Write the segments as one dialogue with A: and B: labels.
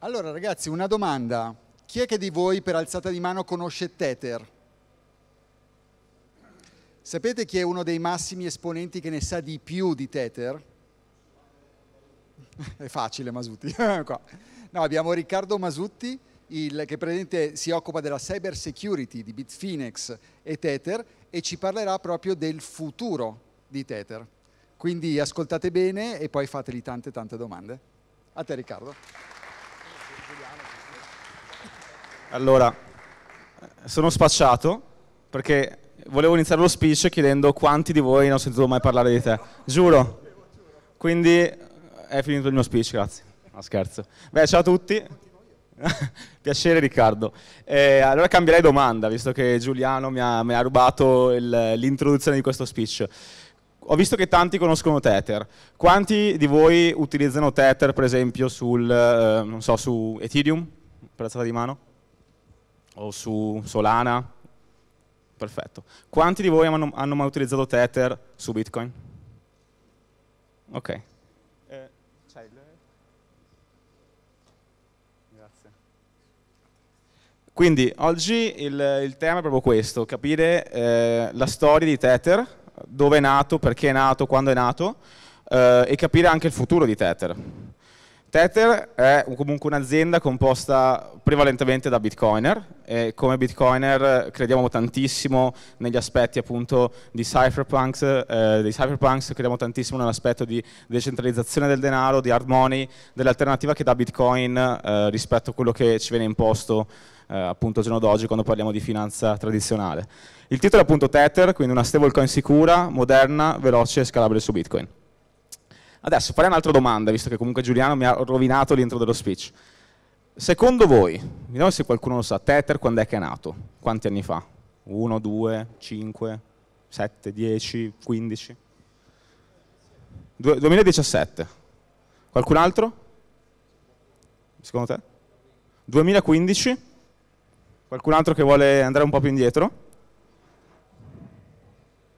A: Allora ragazzi, una domanda. Chi è che di voi per alzata di mano conosce Tether? Sapete chi è uno dei massimi esponenti che ne sa di più di Tether? È facile Masutti. no, abbiamo Riccardo Masutti il, che praticamente si occupa della cyber security di Bitfinex e Tether e ci parlerà proprio del futuro di Tether. Quindi ascoltate bene e poi fateli tante tante domande. A te Riccardo. Allora, sono spacciato perché volevo iniziare lo speech chiedendo quanti di voi non ho sentito mai parlare di te. Giuro. Quindi è finito il mio speech, grazie. No, scherzo. Beh, ciao a tutti. Piacere Riccardo. Eh, allora cambierei domanda, visto che Giuliano mi ha, mi ha rubato il, l'introduzione di questo speech. Ho visto che tanti conoscono Tether. Quanti di voi utilizzano Tether, per esempio, sul, eh, non so, su Ethereum, per alzata di mano? O su Solana? Perfetto. Quanti di voi hanno, hanno mai utilizzato Tether su Bitcoin? Ok, Quindi oggi il, il, tema è proprio questo, capire eh, la storia di Tether, dove è nato, perché è nato, quando è nato eh, e capire anche il futuro di Tether. Tether è comunque un'azienda composta prevalentemente da bitcoiner e come bitcoiner crediamo tantissimo negli aspetti appunto di cypherpunks, eh, dei cypherpunks crediamo tantissimo nell'aspetto di decentralizzazione del denaro, di hard money, dell'alternativa che dà bitcoin eh, rispetto a quello che ci viene imposto eh, appunto al giorno d'oggi quando parliamo di finanza tradizionale. Il titolo è appunto Tether, quindi una stablecoin sicura, moderna, veloce e scalabile su Bitcoin. Adesso farei un'altra domanda, visto che comunque Giuliano mi ha rovinato l'intro dello speech. Secondo voi, vediamo se qualcuno lo sa, Tether quando è che è nato? Quanti anni fa? 1, 2, 5, 7, 10, 15? 2017. Qualcun altro? Secondo te? 2015? Qualcun altro che vuole andare un po' più indietro?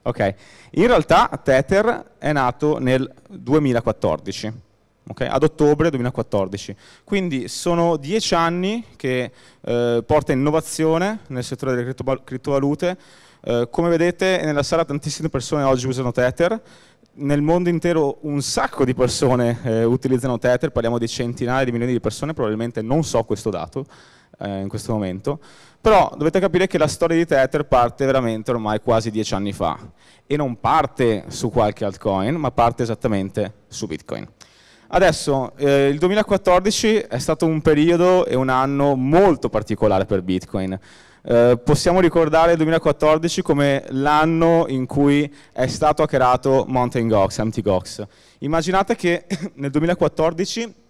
A: Ok, in realtà Tether è nato nel 2014, okay? ad ottobre 2014, quindi sono dieci anni che eh, porta innovazione nel settore delle criptovalute, eh, come vedete nella sala tantissime persone oggi usano Tether, nel mondo intero un sacco di persone eh, utilizzano Tether, parliamo di centinaia di milioni di persone, probabilmente non so questo dato, eh, in questo momento, però dovete capire che la storia di Tether parte veramente ormai quasi dieci anni fa e non parte su qualche altcoin, ma parte esattamente su Bitcoin. Adesso, eh, il 2014 è stato un periodo e un anno molto particolare per Bitcoin. Eh, possiamo ricordare il 2014 come l'anno in cui è stato hackerato Mountain Gox, Gox. Immaginate che nel 2014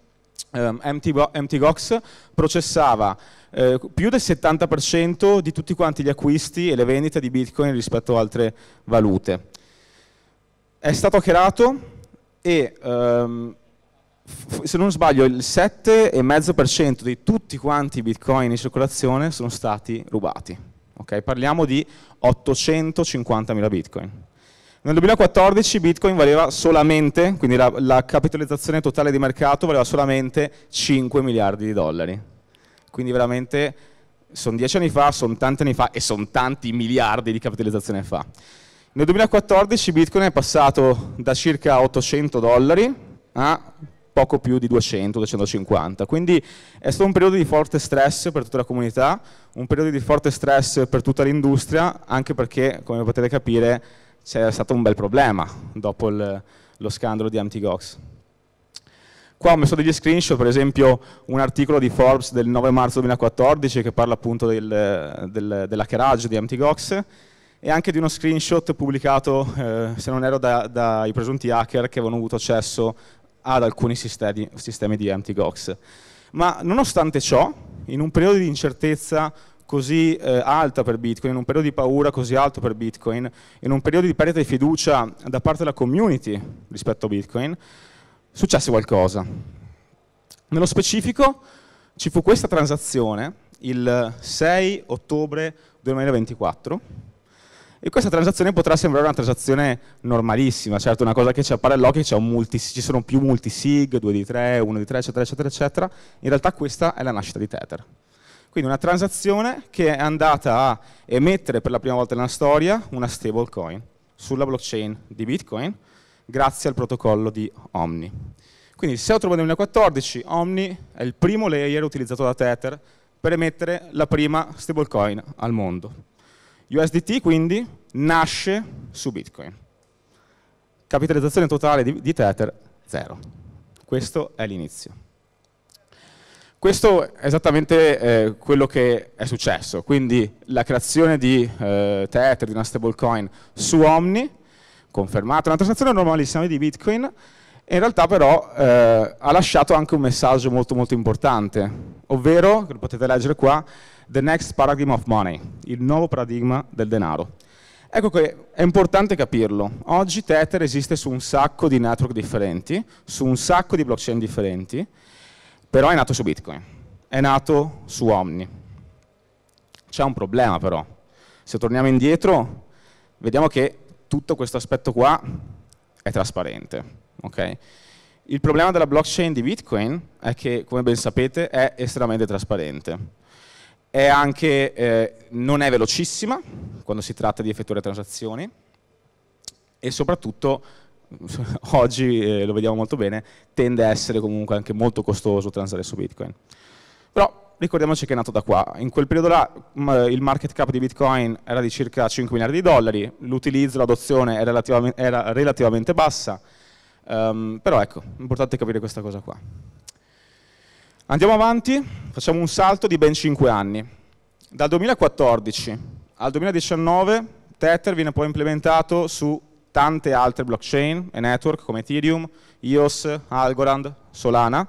A: um, ehm, MTGOX processava eh, più del 70% di tutti quanti gli acquisti e le vendite di Bitcoin rispetto ad altre valute. È stato hackerato e um, se non sbaglio il 7,5% di tutti quanti i bitcoin in circolazione sono stati rubati. Okay? Parliamo di 850.000 bitcoin. Nel 2014 Bitcoin valeva solamente, quindi la, la capitalizzazione totale di mercato valeva solamente 5 miliardi di dollari. Quindi veramente sono dieci anni fa, sono tanti anni fa e sono tanti miliardi di capitalizzazione fa. Nel 2014 Bitcoin è passato da circa 800 dollari a poco più di 200, 250. Quindi è stato un periodo di forte stress per tutta la comunità, un periodo di forte stress per tutta l'industria, anche perché, come potete capire, c'era stato un bel problema dopo il, lo scandalo di Antigox. Qua ho messo degli screenshot, per esempio un articolo di Forbes del 9 marzo 2014 che parla appunto del, del, dell'hackeraggio di MTGOX e anche di uno screenshot pubblicato, eh, se non ero dai da presunti hacker che avevano avuto accesso ad alcuni sistemi, sistemi di MTGOX. Ma nonostante ciò, in un periodo di incertezza così eh, alta per Bitcoin, in un periodo di paura così alto per Bitcoin, in un periodo di perdita di fiducia da parte della community rispetto a Bitcoin, successe qualcosa. Nello specifico ci fu questa transazione il 6 ottobre 2024 e questa transazione potrà sembrare una transazione normalissima, certo una cosa che ci appare all'occhio, ci sono più multisig, 2 di 3, 1 di 3, eccetera, eccetera, eccetera. In realtà questa è la nascita di Tether. Quindi una transazione che è andata a emettere per la prima volta nella storia una stablecoin sulla blockchain di Bitcoin grazie al protocollo di Omni. Quindi se ottobre 2014 Omni è il primo layer utilizzato da Tether per emettere la prima stablecoin al mondo. USDT quindi nasce su Bitcoin. Capitalizzazione totale di, di Tether, zero. Questo è l'inizio. Questo è esattamente eh, quello che è successo, quindi la creazione di eh, Tether, di una stablecoin su Omni, confermata una transazione normalissima di Bitcoin, in realtà però eh, ha lasciato anche un messaggio molto molto importante, ovvero, lo potete leggere qua, The Next Paradigm of Money, il nuovo paradigma del denaro. Ecco che è importante capirlo. Oggi Tether esiste su un sacco di network differenti, su un sacco di blockchain differenti, però è nato su Bitcoin, è nato su Omni. C'è un problema però. Se torniamo indietro, vediamo che tutto questo aspetto qua è trasparente. Okay? Il problema della blockchain di Bitcoin è che, come ben sapete, è estremamente trasparente. È anche, eh, non è velocissima quando si tratta di effettuare transazioni e soprattutto oggi eh, lo vediamo molto bene, tende a essere comunque anche molto costoso transare su Bitcoin. Però ricordiamoci che è nato da qua. In quel periodo là il market cap di Bitcoin era di circa 5 miliardi di dollari, l'utilizzo, l'adozione era relativamente, era relativamente bassa, um, però ecco, è importante capire questa cosa qua. Andiamo avanti, facciamo un salto di ben 5 anni. Dal 2014 al 2019 Tether viene poi implementato su tante altre blockchain e network come Ethereum, EOS, Algorand, Solana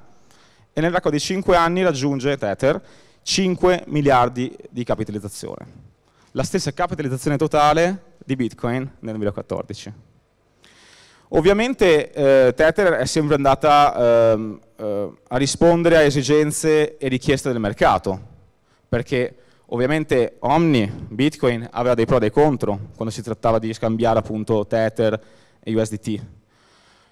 A: e nell'arco di 5 anni raggiunge Tether 5 miliardi di capitalizzazione. La stessa capitalizzazione totale di Bitcoin nel 2014. Ovviamente eh, Tether è sempre andata eh, eh, a rispondere a esigenze e richieste del mercato, perché Ovviamente Omni, Bitcoin, aveva dei pro e dei contro quando si trattava di scambiare appunto Tether e USDT.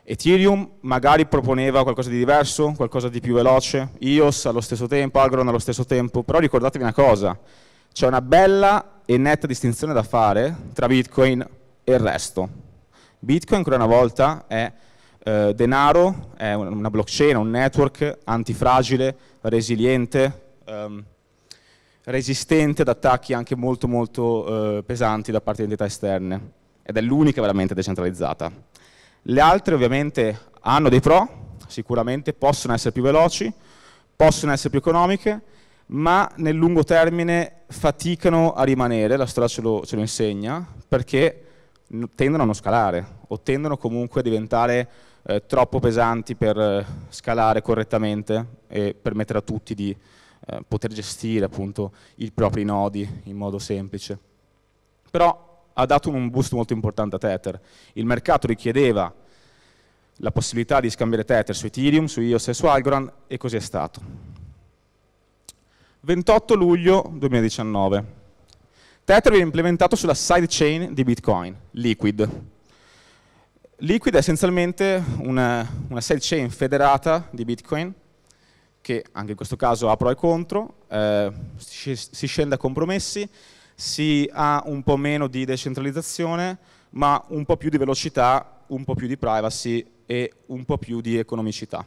A: Ethereum magari proponeva qualcosa di diverso, qualcosa di più veloce, IOS allo stesso tempo, Algorand allo stesso tempo, però ricordatevi una cosa, c'è una bella e netta distinzione da fare tra Bitcoin e il resto. Bitcoin ancora una volta è eh, denaro, è una blockchain, un network antifragile, resiliente, ehm, resistente ad attacchi anche molto molto eh, pesanti da parte di entità esterne ed è l'unica veramente decentralizzata. Le altre ovviamente hanno dei pro, sicuramente possono essere più veloci, possono essere più economiche, ma nel lungo termine faticano a rimanere, la storia ce lo, ce lo insegna, perché tendono a non scalare o tendono comunque a diventare eh, troppo pesanti per eh, scalare correttamente e permettere a tutti di eh, poter gestire appunto i propri nodi in modo semplice. Però ha dato un boost molto importante a Tether. Il mercato richiedeva la possibilità di scambiare Tether su Ethereum, su IOS e su Algorand e così è stato. 28 luglio 2019. Tether viene implementato sulla sidechain di Bitcoin, Liquid. Liquid è essenzialmente una, una sidechain federata di Bitcoin che anche in questo caso ha pro e contro, eh, si, scende a compromessi, si ha un po' meno di decentralizzazione, ma un po' più di velocità, un po' più di privacy e un po' più di economicità.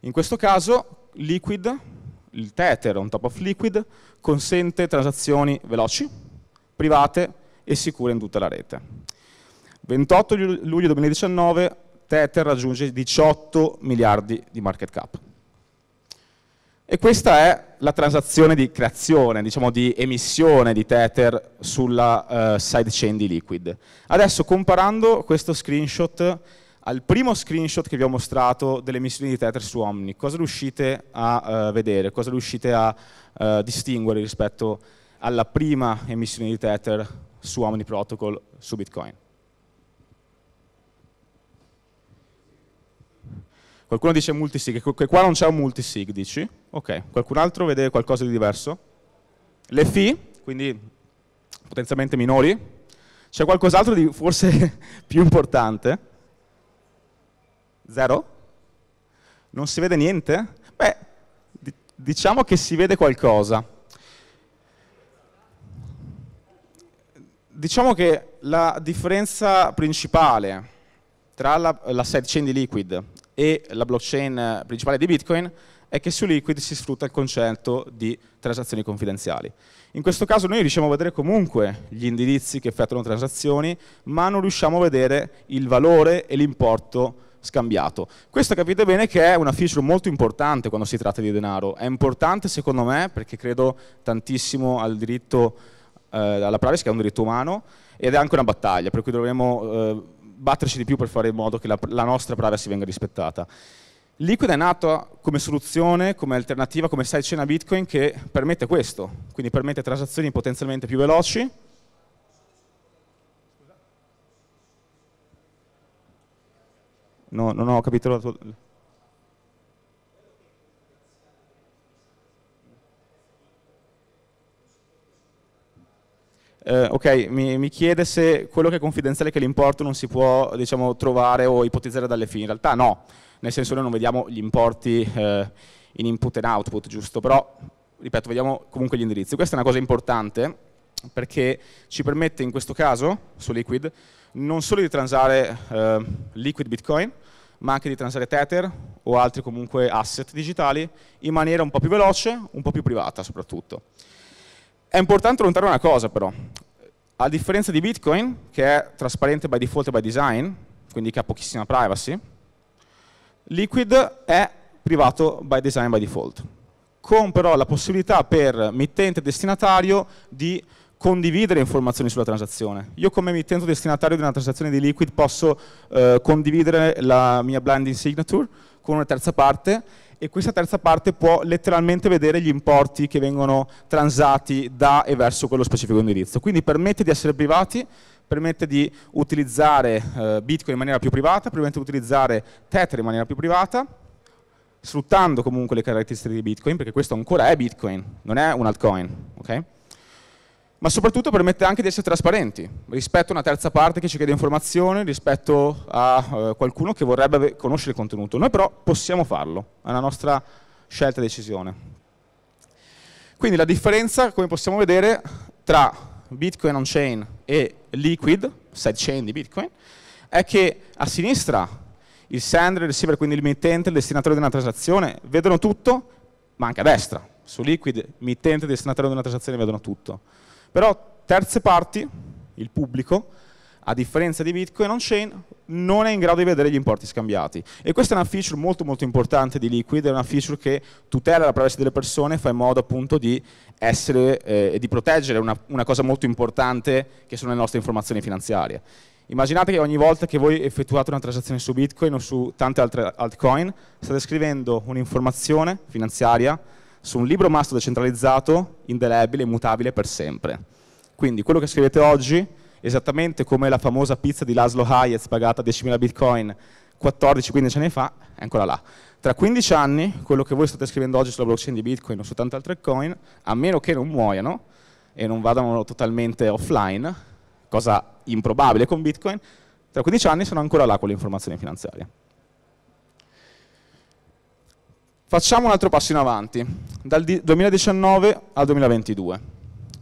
A: In questo caso Liquid, il Tether on top of Liquid, consente transazioni veloci, private e sicure in tutta la rete. 28 luglio 2019 Tether raggiunge 18 miliardi di market cap. E questa è la transazione di creazione, diciamo di emissione di Tether sulla uh, eh, sidechain di Liquid. Adesso comparando questo screenshot al primo screenshot che vi ho mostrato delle emissioni di Tether su Omni, cosa riuscite a uh, vedere, cosa riuscite a uh, distinguere rispetto alla prima emissione di Tether su Omni Protocol su Bitcoin? Qualcuno dice multisig, che qua non c'è un multisig, dici? Ok, qualcun altro vede qualcosa di diverso? Le fee, quindi potenzialmente minori. C'è qualcos'altro di forse più importante? Zero? Non si vede niente? Beh, diciamo che si vede qualcosa. Diciamo che la differenza principale tra la, la sidechain di Liquid e la blockchain eh, principale di Bitcoin è che su Liquid si sfrutta il concetto di transazioni confidenziali. In questo caso noi riusciamo a vedere comunque gli indirizzi che effettuano transazioni, ma non riusciamo a vedere il valore e l'importo scambiato. Questo capite bene che è una feature molto importante quando si tratta di denaro. È importante secondo me perché credo tantissimo al diritto eh, alla privacy, che è un diritto umano, ed è anche una battaglia, per cui dovremmo eh, batterci di più per fare in modo che la, la nostra privacy venga rispettata. Liquid è nato come soluzione, come alternativa, come sidechain a Bitcoin che permette questo, quindi permette transazioni potenzialmente più veloci, No, non ho capito la tua... Eh, ok, mi, mi, chiede se quello che è confidenziale che l'importo non si può diciamo, trovare o ipotizzare dalle fini. In realtà no, nel senso noi non vediamo gli importi eh, in input e output, giusto? Però, ripeto, vediamo comunque gli indirizzi. Questa è una cosa importante perché ci permette in questo caso, su Liquid, non solo di transare eh, Liquid Bitcoin, ma anche di transare Tether o altri comunque asset digitali in maniera un po' più veloce, un po' più privata soprattutto. È importante notare una cosa però, a differenza di Bitcoin, che è trasparente by default e by design, quindi che ha pochissima privacy, Liquid è privato by design by default, con però la possibilità per mittente e destinatario di condividere informazioni sulla transazione. Io come mittente destinatario di una transazione di Liquid posso eh, condividere la mia blinding signature con una terza parte e questa terza parte può letteralmente vedere gli importi che vengono transati da e verso quello specifico indirizzo. Quindi permette di essere privati permette di utilizzare eh, Bitcoin in maniera più privata, permette di utilizzare Tether in maniera più privata, sfruttando comunque le caratteristiche di Bitcoin, perché questo ancora è Bitcoin, non è un altcoin. Okay? Ma soprattutto permette anche di essere trasparenti rispetto a una terza parte che ci chiede informazioni, rispetto a eh, qualcuno che vorrebbe conoscere il contenuto. Noi però possiamo farlo, è una nostra scelta e decisione. Quindi la differenza, come possiamo vedere, tra Bitcoin on-chain e Liquid, sidechain di Bitcoin, è che a sinistra il sender, il receiver, quindi il mittente, il destinatario di una transazione, vedono tutto, ma anche a destra, su Liquid, mittente e destinatario di una transazione vedono tutto. Però terze parti, il pubblico, a differenza di Bitcoin on-chain, non è in grado di vedere gli importi scambiati. E questa è una feature molto molto importante di Liquid, è una feature che tutela la privacy delle persone, fa in modo appunto di essere eh, e di proteggere una, una cosa molto importante che sono le nostre informazioni finanziarie. Immaginate che ogni volta che voi effettuate una transazione su Bitcoin o su tante altre altcoin, state scrivendo un'informazione finanziaria su un libro master decentralizzato, indelebile, immutabile per sempre. Quindi quello che scrivete oggi esattamente come la famosa pizza di Laszlo Hayez pagata 10.000 bitcoin 14-15 anni fa, è ancora là. Tra 15 anni, quello che voi state scrivendo oggi sulla blockchain di Bitcoin o su tante altre coin, a meno che non muoiano e non vadano totalmente offline, cosa improbabile con Bitcoin, tra 15 anni sono ancora là con le informazioni finanziarie. Facciamo un altro passo in avanti, dal 2019 al 2022.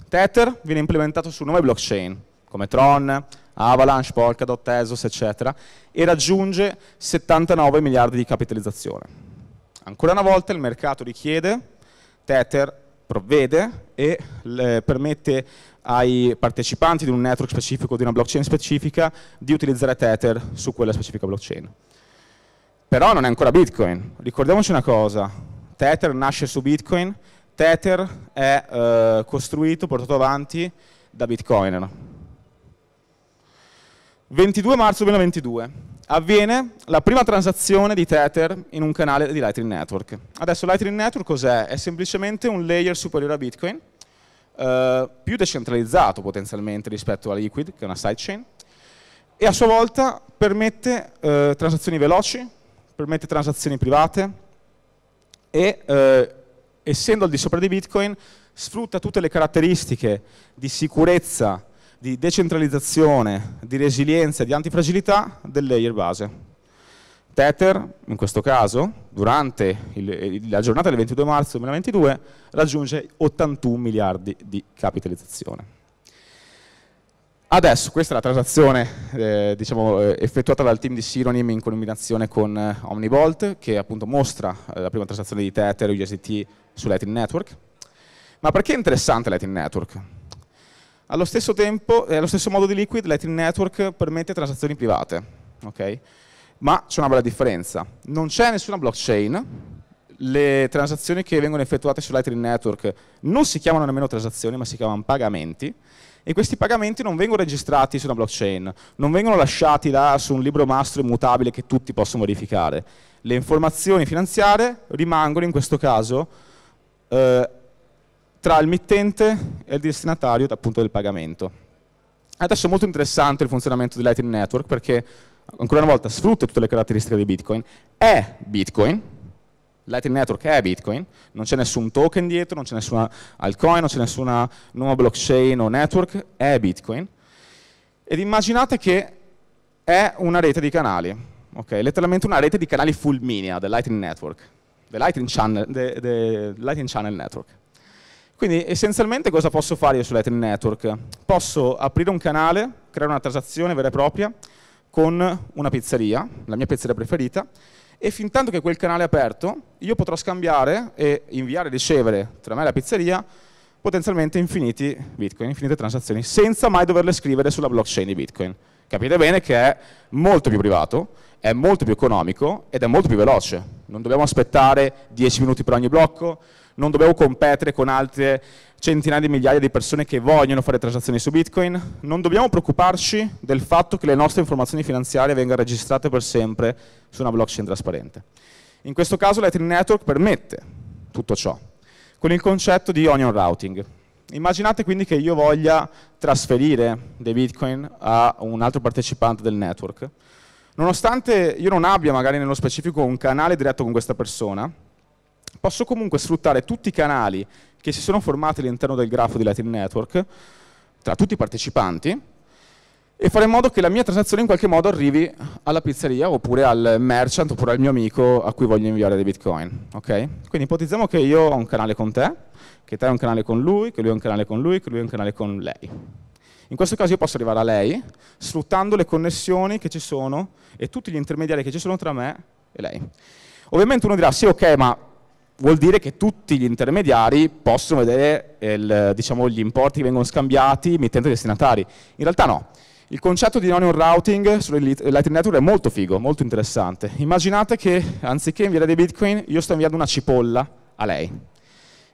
A: Tether viene implementato su nuove blockchain, come Tron, Avalanche, Polkadot, Tezos, eccetera, e raggiunge 79 miliardi di capitalizzazione. Ancora una volta il mercato richiede, Tether provvede e permette ai partecipanti di un network specifico, di una blockchain specifica, di utilizzare Tether su quella specifica blockchain. Però non è ancora Bitcoin. Ricordiamoci una cosa, Tether nasce su Bitcoin, Tether è eh, costruito, portato avanti da Bitcoiner 22 marzo 2022 avviene la prima transazione di Tether in un canale di Lightning Network. Adesso Lightning Network cos'è? È semplicemente un layer superiore a Bitcoin, eh, più decentralizzato potenzialmente rispetto a Liquid, che è una sidechain, e a sua volta permette eh, transazioni veloci, permette transazioni private e eh, essendo al di sopra di Bitcoin sfrutta tutte le caratteristiche di sicurezza di decentralizzazione, di resilienza e di antifragilità del layer base. Tether, in questo caso, durante il, la giornata del 22 marzo 2022, raggiunge 81 miliardi di capitalizzazione. Adesso, questa è la transazione eh, diciamo, eh, effettuata dal team di Syronym in combinazione con eh, Omnivolt, che appunto mostra eh, la prima transazione di Tether e USDT su Lightning Network. Ma perché è interessante Lightning Network? Allo stesso tempo, eh, allo stesso modo di Liquid, Lightning Network permette transazioni private, okay? ma c'è una bella differenza. Non c'è nessuna blockchain, le transazioni che vengono effettuate su Lightning Network non si chiamano nemmeno transazioni, ma si chiamano pagamenti, e questi pagamenti non vengono registrati su una blockchain, non vengono lasciati là su un libro mastro immutabile che tutti possono modificare. Le informazioni finanziarie rimangono in questo caso eh, tra il mittente e il destinatario appunto, del pagamento. Adesso è molto interessante il funzionamento di Lightning Network perché ancora una volta sfrutta tutte le caratteristiche di Bitcoin, è Bitcoin, Lightning Network è Bitcoin, non c'è nessun token dietro, non c'è nessuna altcoin, non c'è nessuna nuova blockchain o network, è Bitcoin. Ed immaginate che è una rete di canali, okay? letteralmente una rete di canali fulminea del Lightning Network, del Lightning Lightning Channel Network. Quindi essenzialmente cosa posso fare io sulla Lightning Network? Posso aprire un canale, creare una transazione vera e propria con una pizzeria, la mia pizzeria preferita, e fin tanto che quel canale è aperto, io potrò scambiare e inviare e ricevere tra me e la pizzeria potenzialmente infiniti bitcoin, infinite transazioni, senza mai doverle scrivere sulla blockchain di bitcoin. Capite bene che è molto più privato, è molto più economico ed è molto più veloce. Non dobbiamo aspettare 10 minuti per ogni blocco, non dobbiamo competere con altre centinaia di migliaia di persone che vogliono fare transazioni su Bitcoin, non dobbiamo preoccuparci del fatto che le nostre informazioni finanziarie vengano registrate per sempre su una blockchain trasparente. In questo caso Lightning Network permette tutto ciò, con il concetto di onion routing. Immaginate quindi che io voglia trasferire dei Bitcoin a un altro partecipante del network. Nonostante io non abbia magari nello specifico un canale diretto con questa persona, posso comunque sfruttare tutti i canali che si sono formati all'interno del grafo di Lightning Network, tra tutti i partecipanti, e fare in modo che la mia transazione in qualche modo arrivi alla pizzeria oppure al merchant oppure al mio amico a cui voglio inviare dei bitcoin. Okay? Quindi ipotizziamo che io ho un canale con te, che te hai un canale con lui, che lui ha un canale con lui, che lui ha un canale con lei. In questo caso io posso arrivare a lei sfruttando le connessioni che ci sono e tutti gli intermediari che ci sono tra me e lei. Ovviamente uno dirà sì ok ma vuol dire che tutti gli intermediari possono vedere eh, il, diciamo, gli importi che vengono scambiati, mettendo i destinatari. In realtà no. Il concetto di non routing Network è molto figo, molto interessante. Immaginate che anziché inviare dei bitcoin, io sto inviando una cipolla a lei.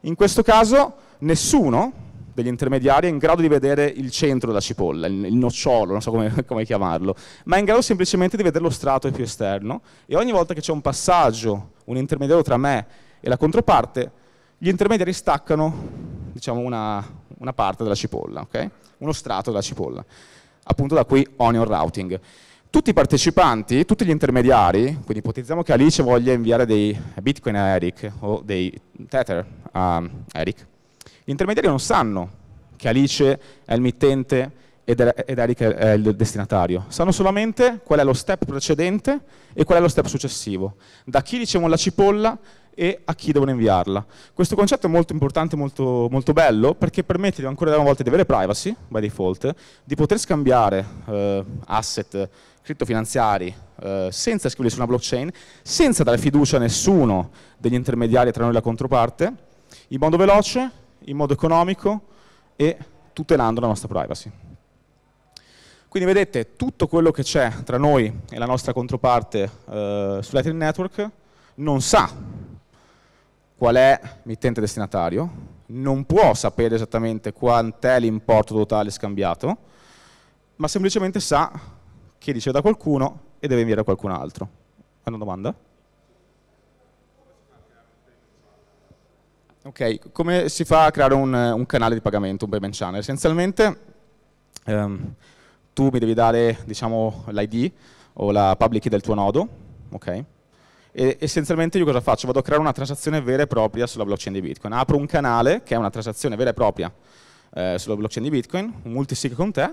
A: In questo caso nessuno degli intermediari è in grado di vedere il centro della cipolla, il, nocciolo, non so come, come chiamarlo, ma è in grado semplicemente di vedere lo strato più esterno e ogni volta che c'è un passaggio, un intermediario tra me e la controparte, gli intermediari staccano diciamo, una, una, parte della cipolla, okay? uno strato della cipolla. Appunto da qui onion routing. Tutti i partecipanti, tutti gli intermediari, quindi ipotizziamo che Alice voglia inviare dei bitcoin a Eric o dei tether a Eric, gli intermediari non sanno che Alice è il mittente ed Eric è il destinatario, sanno solamente qual è lo step precedente e qual è lo step successivo. Da chi ricevono la cipolla e a chi devono inviarla. Questo concetto è molto importante, molto, molto bello, perché permette ancora una volta di avere privacy, by default, di poter scambiare eh, asset criptofinanziari eh, senza scriverli su una blockchain, senza dare fiducia a nessuno degli intermediari tra noi e la controparte, in modo veloce, in modo economico e tutelando la nostra privacy. Quindi vedete tutto quello che c'è tra noi e la nostra controparte eh, su Lightning Network non sa qual è mittente destinatario, non può sapere esattamente quant'è l'importo totale scambiato, ma semplicemente sa che riceve da qualcuno e deve inviare a qualcun altro. Hanno una domanda? Ok, come si fa a creare un, un canale di pagamento, un payment channel? Essenzialmente ehm, tu mi devi dare diciamo, l'ID o la public key del tuo nodo, ok? E essenzialmente io cosa faccio? Vado a creare una transazione vera e propria sulla blockchain di Bitcoin. Apro un canale che è una transazione vera e propria eh, sulla blockchain di Bitcoin, un multisig con te,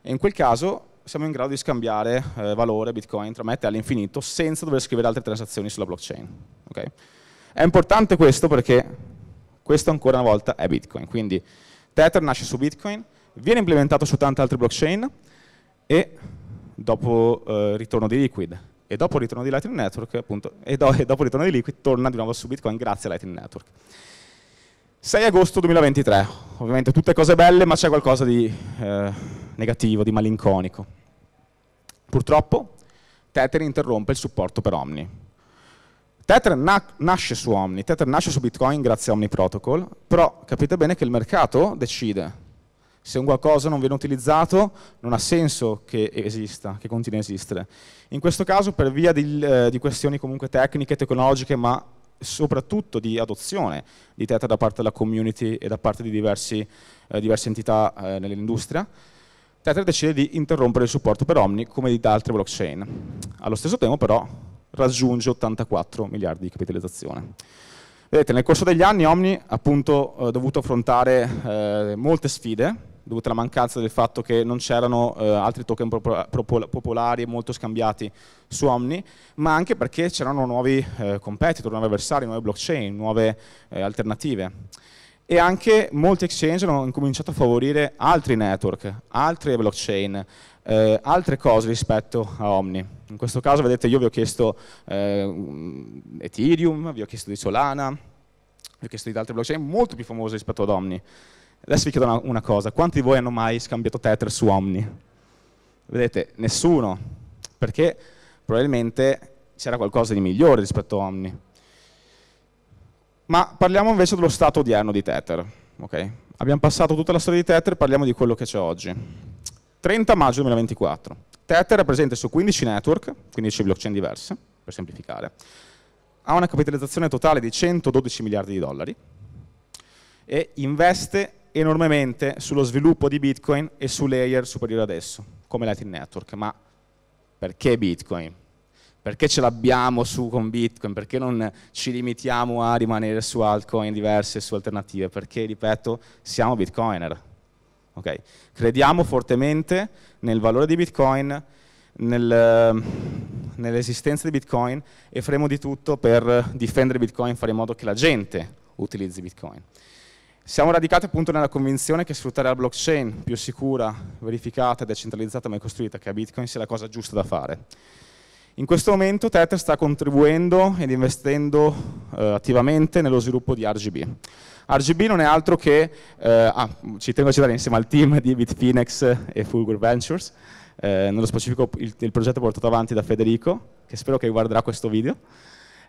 A: e in quel caso siamo in grado di scambiare eh, valore Bitcoin tra me e te all'infinito senza dover scrivere altre transazioni sulla blockchain. Okay? È importante questo perché questo ancora una volta è Bitcoin. Quindi Tether nasce su Bitcoin, viene implementato su tante altre blockchain e dopo eh, ritorno di Liquid e dopo il ritorno di Lightning Network, appunto, e, do, e dopo il ritorno di Liquid torna di nuovo su Bitcoin grazie a Lightning Network. 6 agosto 2023, ovviamente tutte cose belle, ma c'è qualcosa di eh, negativo, di malinconico. Purtroppo Tether interrompe il supporto per Omni. Tether na nasce su Omni, Tether nasce su Bitcoin grazie a Omni Protocol, però capite bene che il mercato decide se un qualcosa non viene utilizzato, non ha senso che esista, che continui a esistere. In questo caso, per via di, eh, di questioni comunque tecniche, tecnologiche, ma soprattutto di adozione di Tether da parte della community e da parte di diversi, eh, diverse entità eh, nell'industria, Tether decide di interrompere il supporto per Omni come da altre blockchain. Allo stesso tempo però raggiunge 84 miliardi di capitalizzazione. Vedete, nel corso degli anni Omni ha appunto eh, dovuto affrontare eh, molte sfide, dovuta alla mancanza del fatto che non c'erano eh, altri token popolari e molto scambiati su Omni, ma anche perché c'erano nuovi eh, competitor, nuovi avversari, nuove blockchain, nuove eh, alternative. E anche molti exchange hanno incominciato a favorire altri network, altre blockchain, eh, altre cose rispetto a Omni. In questo caso, vedete, io vi ho chiesto eh, Ethereum, vi ho chiesto di Solana, vi ho chiesto di altre blockchain molto più famose rispetto ad Omni. Adesso vi chiedo una, una cosa, quanti di voi hanno mai scambiato Tether su Omni? Vedete, nessuno, perché probabilmente c'era qualcosa di migliore rispetto a Omni. Ma parliamo invece dello stato odierno di Tether. Okay? Abbiamo passato tutta la storia di Tether, parliamo di quello che c'è oggi. 30 maggio 2024. Tether è presente su 15 network, 15 blockchain diverse, per semplificare. Ha una capitalizzazione totale di 112 miliardi di dollari e investe enormemente sullo sviluppo di Bitcoin e su layer superiori adesso, come Lightning Network. Ma perché Bitcoin? Perché ce l'abbiamo su con Bitcoin? Perché non ci limitiamo a rimanere su altcoin diverse, su alternative? Perché, ripeto, siamo bitcoiner. Okay. Crediamo fortemente nel valore di Bitcoin, nel, nell'esistenza di Bitcoin e faremo di tutto per difendere Bitcoin, fare in modo che la gente utilizzi Bitcoin. Siamo radicati appunto nella convinzione che sfruttare la blockchain più sicura, verificata, decentralizzata mai costruita che è Bitcoin sia la cosa giusta da fare. In questo momento Tether sta contribuendo ed investendo eh, attivamente nello sviluppo di RGB. RGB non è altro che, eh, ah, ci tengo a citare insieme al team di Bitfinex e Fulgur Ventures, eh, nello specifico il, il progetto portato avanti da Federico, che spero che guarderà questo video,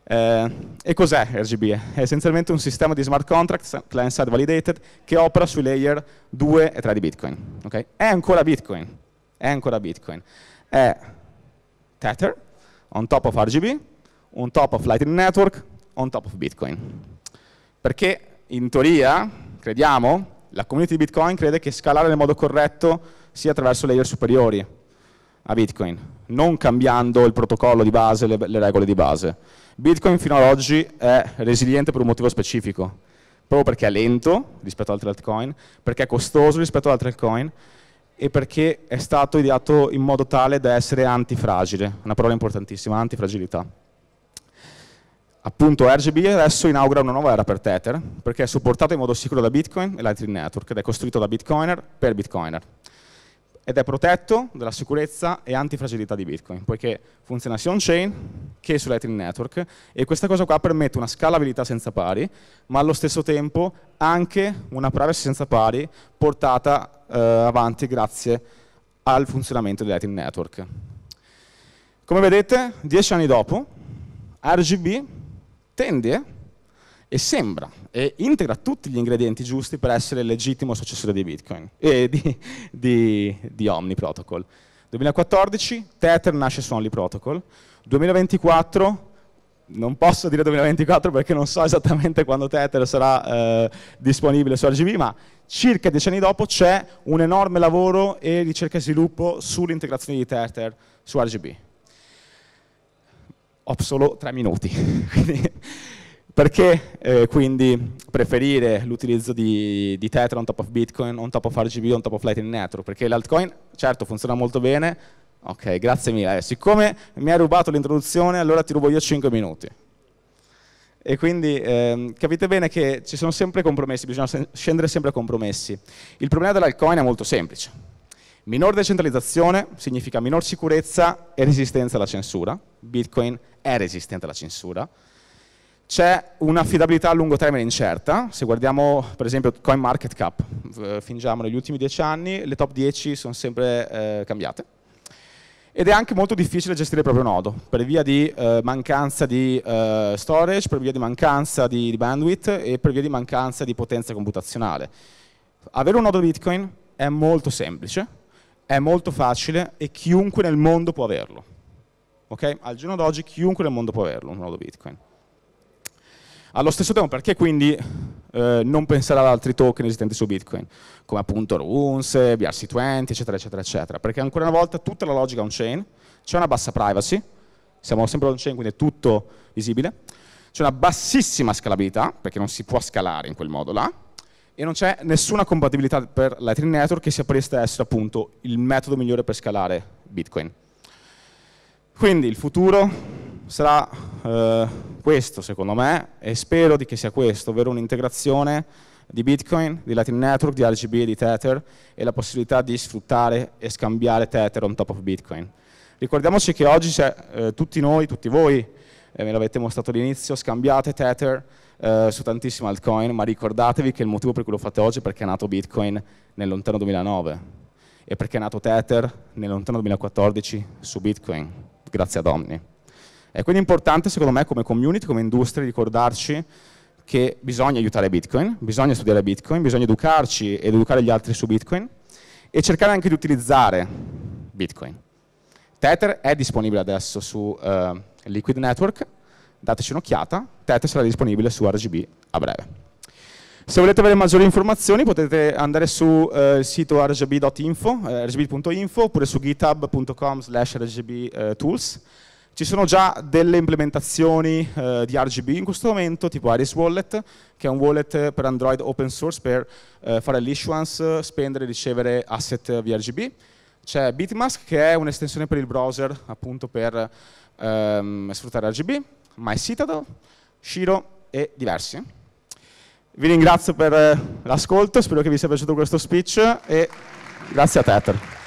A: eh, e cos'è RGB? È essenzialmente un sistema di smart contracts, client-side validated, che opera sui layer 2 e 3 di Bitcoin. Okay? È ancora Bitcoin, è ancora Bitcoin. È Tether, on top of RGB, on top of Lightning Network, on top of Bitcoin. Perché in teoria, crediamo, la community di Bitcoin crede che scalare nel modo corretto sia attraverso layer superiori, a Bitcoin, non cambiando il protocollo di base, le, le regole di base. Bitcoin fino ad oggi è resiliente per un motivo specifico, proprio perché è lento rispetto ad altre altcoin, perché è costoso rispetto ad altre altcoin e perché è stato ideato in modo tale da essere antifragile, una parola importantissima, antifragilità. Appunto RGB adesso inaugura una nuova era per Tether, perché è supportato in modo sicuro da Bitcoin e Lightning Network ed è costruito da Bitcoiner per Bitcoiner ed è protetto dalla sicurezza e antifragilità di Bitcoin, poiché funziona sia on-chain che sull'Ethereum Network e questa cosa qua permette una scalabilità senza pari, ma allo stesso tempo anche una privacy senza pari portata eh, avanti grazie al funzionamento dell'Ethereum Network. Come vedete, dieci anni dopo, RGB tende e sembra e integra tutti gli ingredienti giusti per essere il legittimo successore di Bitcoin e di, di, di Omni Protocol. 2014 Tether nasce su Only Protocol, 2024 non posso dire 2024 perché non so esattamente quando Tether sarà eh, disponibile su RGB, ma circa dieci anni dopo c'è un enorme lavoro e ricerca e sviluppo sull'integrazione di Tether su RGB. Ho solo tre minuti, quindi perché eh, quindi preferire l'utilizzo di, di, Tether on top of Bitcoin, on top of RGB, on top of Lightning Network? Perché l'altcoin, certo, funziona molto bene, ok, grazie mille. Eh, siccome mi hai rubato l'introduzione, allora ti rubo io 5 minuti. E quindi eh, capite bene che ci sono sempre compromessi, bisogna scendere sempre a compromessi. Il problema dell'altcoin è molto semplice. Minor decentralizzazione significa minor sicurezza e resistenza alla censura. Bitcoin è resistente alla censura c'è un'affidabilità a lungo termine incerta, se guardiamo per esempio CoinMarketCap, eh, fingiamo negli ultimi dieci anni, le top 10 sono sempre eh, cambiate, ed è anche molto difficile gestire il proprio nodo, per via di eh, mancanza di eh, storage, per via di mancanza di, di bandwidth e per via di mancanza di potenza computazionale. Avere un nodo Bitcoin è molto semplice, è molto facile e chiunque nel mondo può averlo. Okay? Al giorno d'oggi chiunque nel mondo può averlo, un nodo Bitcoin. Allo stesso tempo, perché quindi eh, non pensare ad altri token esistenti su Bitcoin, come appunto Runes, BRC20, eccetera, eccetera, eccetera? Perché ancora una volta tutta la logica on-chain, c'è una bassa privacy, siamo sempre on-chain, quindi è tutto visibile, c'è una bassissima scalabilità, perché non si può scalare in quel modo là, e non c'è nessuna compatibilità per Lightning Network che sia presta a essere appunto il metodo migliore per scalare Bitcoin. Quindi il futuro sarà eh, questo, secondo me, e spero di che sia questo, ovvero un'integrazione di Bitcoin, di Lightning Network, di RGB, di Tether e la possibilità di sfruttare e scambiare Tether on top of Bitcoin. Ricordiamoci che oggi eh, tutti noi, tutti voi, eh, me l'avete mostrato all'inizio, scambiate Tether eh, su tantissime altcoin, ma ricordatevi che il motivo per cui lo fate oggi è perché è nato Bitcoin nel lontano 2009 e perché è nato Tether nel lontano 2014 su Bitcoin, grazie ad Omni. È quindi importante, secondo me, come community, come industria, ricordarci che bisogna aiutare Bitcoin, bisogna studiare Bitcoin, bisogna educarci ed educare gli altri su Bitcoin e cercare anche di utilizzare Bitcoin. Tether è disponibile adesso su uh, Liquid Network, dateci un'occhiata, Tether sarà disponibile su RGB a breve. Se volete avere maggiori informazioni potete andare sul eh, sito rgb.info, eh, rgb.info oppure su github.com slash rgb eh, tools. Ci sono già delle implementazioni eh, di RGB in questo momento, tipo Iris Wallet, che è un wallet per Android open source per eh, fare l'issuance, spendere e ricevere asset via RGB. C'è Bitmask, che è un'estensione per il browser, appunto per ehm, sfruttare RGB, MyCitadel, Shiro e diversi. Vi ringrazio per eh, l'ascolto, spero che vi sia piaciuto questo speech e grazie a Tether.